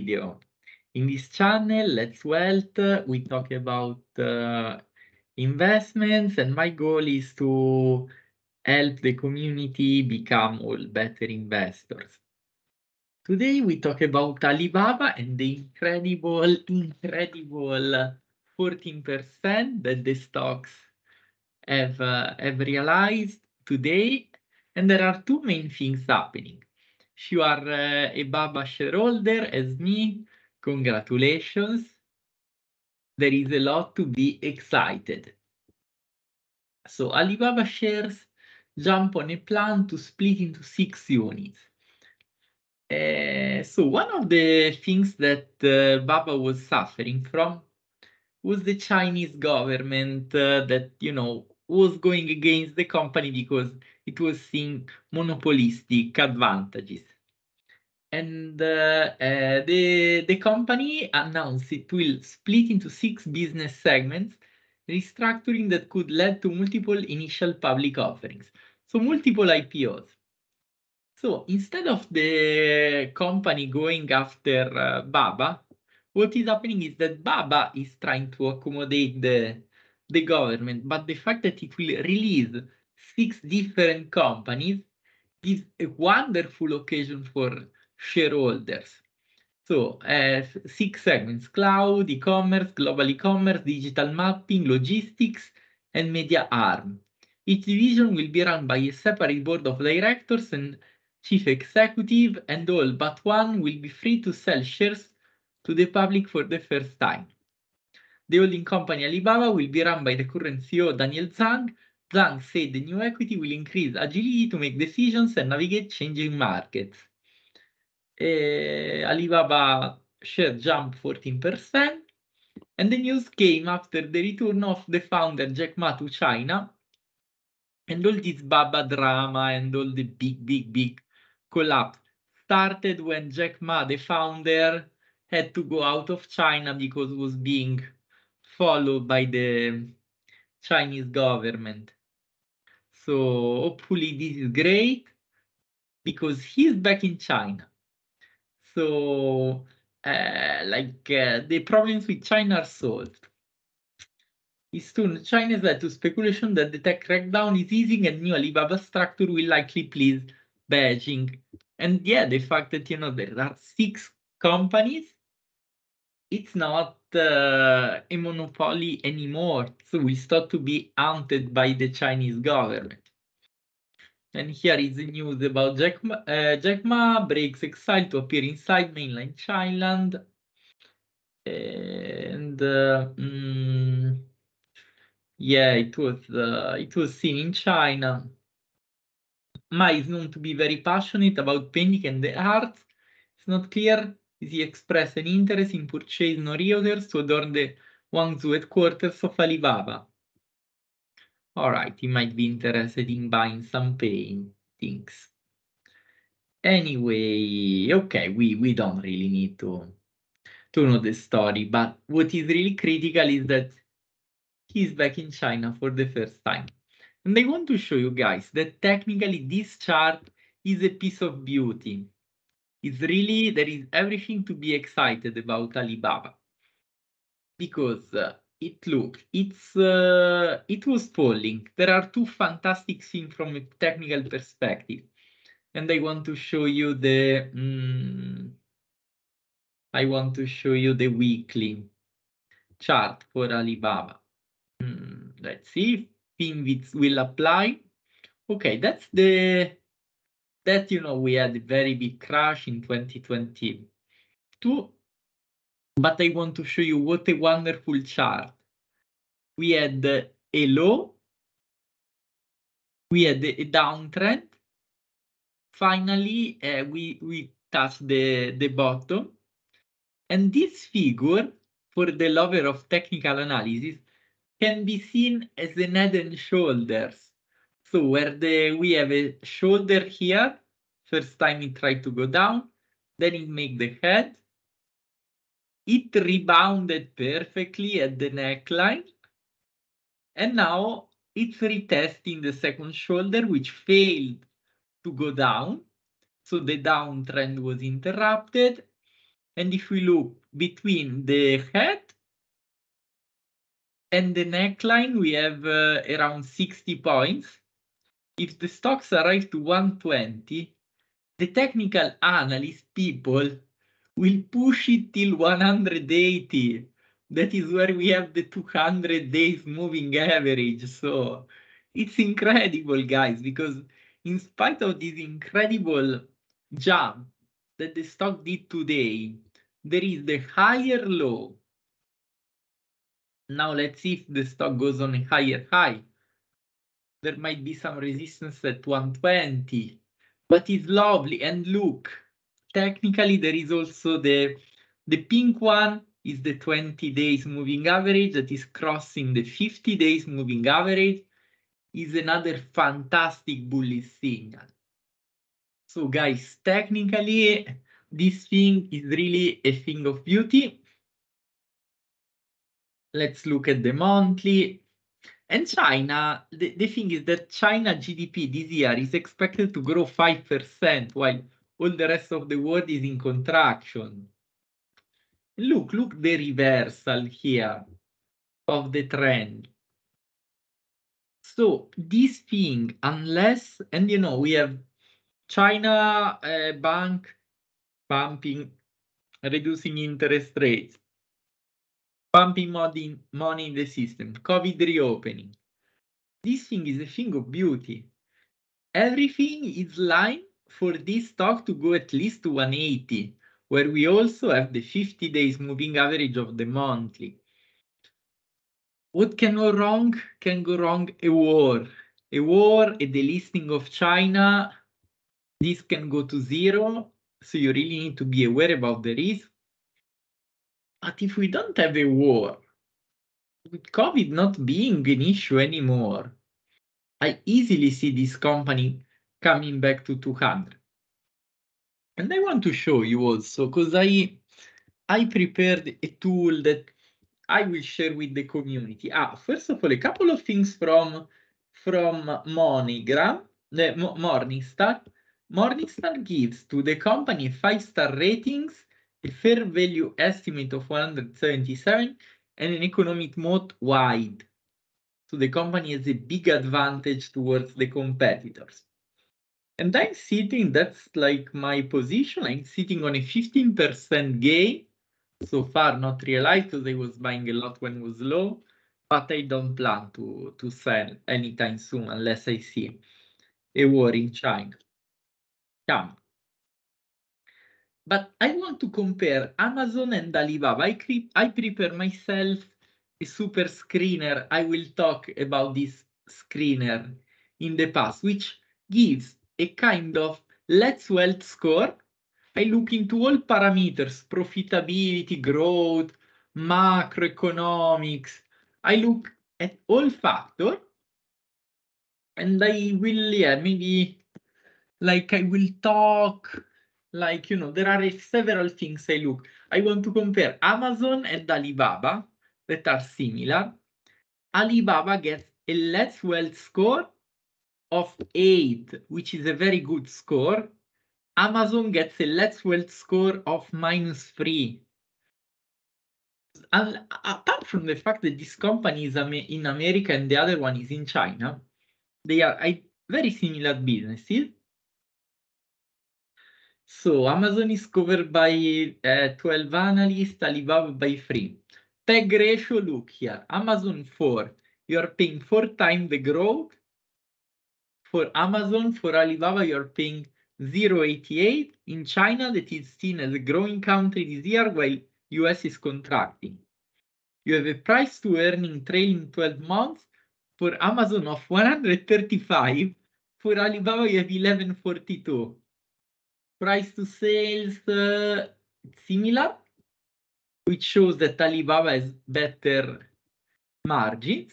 video. In this channel, Let's Wealth, we talk about uh, investments and my goal is to help the community become all better investors. Today we talk about Alibaba and the incredible, incredible 14% uh, that the stocks have, uh, have realized today. And there are two main things happening you are eh, uh, a Baba shareholder as me. Congratulations. There is a lot to be excited. So Alibaba shares jump on a plan to split into six units. Uh, so one of the things that uh, Baba was suffering from was the Chinese government uh, that, you know, was going against the company because it was seeing monopolistic advantages. And uh, uh, the, the company announced it will split into six business segments, restructuring that could lead to multiple initial public offerings, so multiple IPOs. So instead of the company going after uh, Baba, what is happening is that Baba is trying to accommodate the the government, but the fact that it will release six different companies is a wonderful occasion for shareholders. So uh, six segments, cloud, e-commerce, global e-commerce, digital mapping, logistics, and media arm. Each division will be run by a separate board of directors and chief executive, and all but one will be free to sell shares to the public for the first time. The holding company Alibaba will be run by the current CEO Daniel Zhang. Zhang said the new equity will increase agility to make decisions and navigate changing markets. Uh, Alibaba share jumped 14%. And the news came after the return of the founder Jack Ma to China and all this Baba drama and all the big, big, big collapse started when Jack Ma, the founder, had to go out of China because was being followed by the Chinese government. So hopefully this is great because he's back in China. So uh, like uh, the problems with China are solved. It's soon China is led to speculation that the tech crackdown is easing and new Alibaba structure will likely please Beijing. And yeah, the fact that you know there are six companies, it's not uh, a monopoly anymore. So we start to be hunted by the Chinese government. And here is the news about Jack Ma, uh, Jack Ma breaks exile to appear inside mainland China. And uh, mm, yeah, it was uh, it was seen in China. Ma is known to be very passionate about painting and the arts. It's not clear he expressed an interest in purchasing reorders to adorn the Guangzhou headquarters of Alibaba. All right, he might be interested in buying some paintings. Anyway, okay, we, we don't really need to, to know the story, but what is really critical is that he's back in China for the first time. And I want to show you guys that technically this chart is a piece of beauty is really there is everything to be excited about Alibaba because uh, it look it's uh, it was falling. There are two fantastic things from a technical perspective, and I want to show you the. Mm, I want to show you the weekly chart for Alibaba. Mm, let's see if FinVids will apply. Okay, that's the that you know we had a very big crash in 2022 but i want to show you what a wonderful chart we had a low we had a downtrend finally uh, we we touched the the bottom and this figure for the lover of technical analysis can be seen as an head and shoulders so where the, we have a shoulder here First time it tried to go down, then it made the head. It rebounded perfectly at the neckline. And now it's retesting the second shoulder, which failed to go down. So the downtrend was interrupted. And if we look between the head and the neckline, we have uh, around 60 points. If the stocks arrive to 120, the technical analyst people will push it till 180. That is where we have the 200 days moving average. So it's incredible, guys, because in spite of this incredible jump that the stock did today, there is the higher low. Now let's see if the stock goes on a higher high. There might be some resistance at 120 but it's lovely. And look, technically there is also the the pink one is the 20 days moving average that is crossing the 50 days moving average is another fantastic bullish signal. So guys, technically this thing is really a thing of beauty. Let's look at the monthly. And China, the, the thing is that China GDP this year is expected to grow 5%, while all the rest of the world is in contraction. Look, look the reversal here of the trend. So this thing, unless, and you know, we have China uh, bank pumping, reducing interest rates pumping money, money in the system, COVID reopening. This thing is a thing of beauty. Everything is lined for this stock to go at least to 180, where we also have the 50 days moving average of the monthly. What can go wrong? Can go wrong a war. A war, a delisting of China. This can go to zero. So you really need to be aware about the risk. But if we don't have a war, with COVID not being an issue anymore, I easily see this company coming back to 200. And I want to show you also because I I prepared a tool that I will share with the community. Ah, first of all, a couple of things from from Monogram, eh, the Morningstar. Morningstar gives to the company five star ratings a fair value estimate of 177 and an economic moat wide. So the company has a big advantage towards the competitors. And I'm sitting, that's like my position, I'm sitting on a 15% gain. So far not realized because I was buying a lot when it was low, but I don't plan to, to sell anytime soon unless I see a war in China. But I want to compare Amazon and Alibaba. I, cre- I prepare myself a super screener. I will talk about this screener in the past, which gives a kind of let's wealth score. I look into all parameters, profitability, growth, macroeconomics. I look at all factor and I will, yeah, maybe like I will talk like, you know, there are several things I look. I want to compare Amazon and Alibaba that are similar. Alibaba gets a less wealth score of 8, which is a very good score. Amazon gets a less wealth score of minus 3. And uh, apart from the fact that this company is in America and the other one is in China, they are very similar businesses so Amazon is covered by uh, 12 analysts, Alibaba by 3. PEG ratio, look here, Amazon 4. You're paying 4 times the growth. For Amazon, for Alibaba, you're paying 0.88. In China, that is seen as a growing country this year, while US is contracting. You have a price to earning trailing 12 months for Amazon of 135. For Alibaba, you have 1142 price to sales uh, similar, which shows that Alibaba has better margins.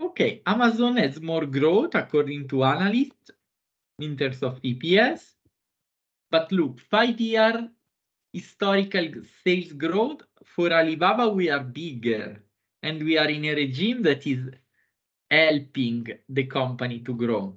Okay, Amazon has more growth according to analysts in terms of EPS. But look, five-year historical sales growth for Alibaba, we are bigger and we are in a regime that is helping the company to grow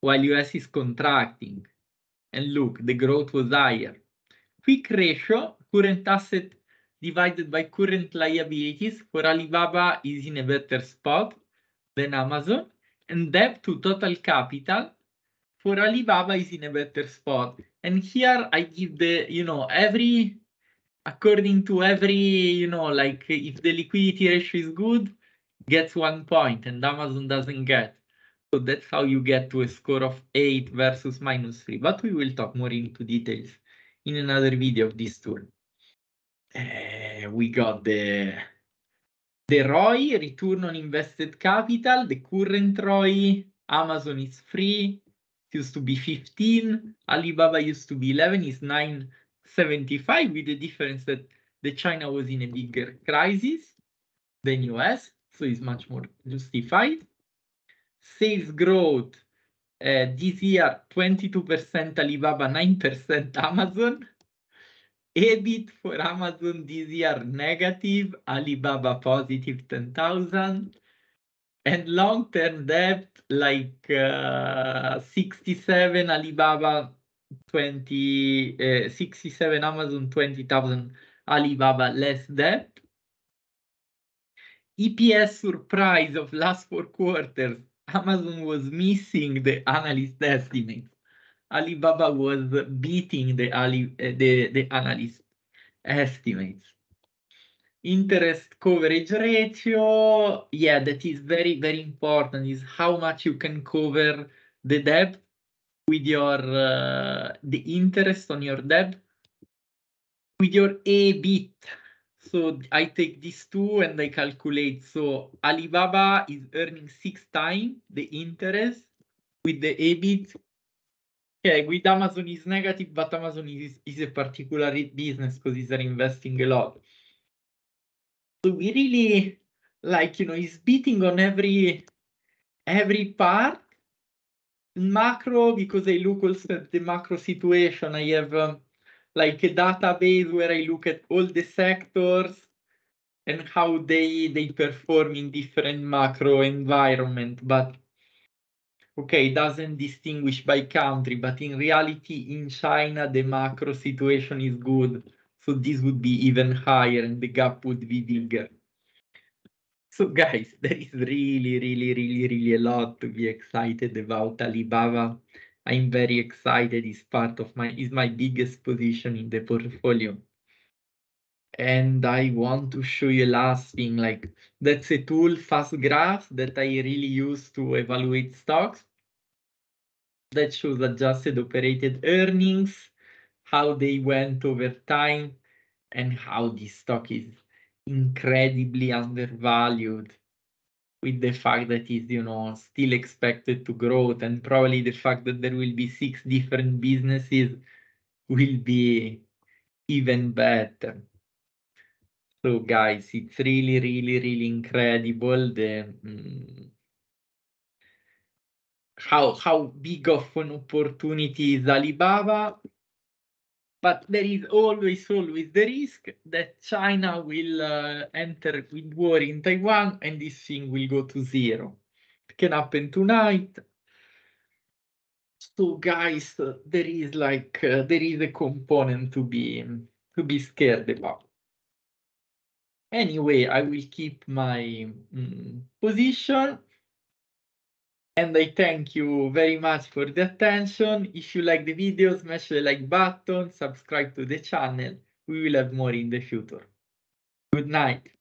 while US is contracting. And look, the growth was higher. Quick ratio, current asset divided by current liabilities for Alibaba is in a better spot than Amazon. And debt to total capital for Alibaba is in a better spot. And here I give the, you know, every, according to every, you know, like if the liquidity ratio is good, gets one point and Amazon doesn't get. So that's how you get to a score of 8 versus minus 3, but we will talk more into details in another video of this tool. Uh, eh, we got the, the ROI, return on invested capital, the current ROI, Amazon is free, used to be 15, Alibaba used to be 11, is 975 with the difference that the China was in a bigger crisis than US, so it's much more justified. Sales growth uh, this year 22% Alibaba, 9% Amazon. EBIT for Amazon this year negative, Alibaba positive 10,000. And long-term debt like uh, 67 Alibaba, 20, uh, 67 Amazon, 20,000 Alibaba less debt. EPS surprise of last four quarters, Amazon was missing the analyst estimates. Alibaba was beating the, Ali, eh, the, the analyst estimates. Interest coverage ratio, yeah, that is very, very important, is how much you can cover the debt with your, uh, the interest on your debt with your EBIT so I take these two and I calculate. So Alibaba is earning six times the interest with the EBIT. Okay, with Amazon is negative, but Amazon is, is a particular business because they're investing a lot. So we really like, you know, is beating on every every part. Macro, because I look also at the macro situation, I have um, like a database where I look at all the sectors and how they they perform in different macro environment. But okay, doesn't distinguish by country, but in reality, in China, the macro situation is good. So this would be even higher and the gap would be bigger. So guys, there is really, really, really, really a lot to be excited about Alibaba. I'm very excited. It's part of my is my biggest position in the portfolio. And I want to show you last thing like that's a tool fast graph that I really use to evaluate stocks. That shows adjusted operated earnings, how they went over time, and how this stock is incredibly undervalued with the fact it's you know, still expected to grow and probably the fact that there will be six different businesses will be even better. So guys, it's really, really, really incredible the mm, how how big of an opportunity is Alibaba but there is always, always the risk that China will uh, enter with war in Taiwan and this thing will go to zero. It can happen tonight. So, guys, uh, there is like uh, there is a component to be to be scared about. Anyway, I will keep my mm, position and I thank you very much for the attention. If you like the video, smash the like button, subscribe to the channel. We will have more in the future. Good night.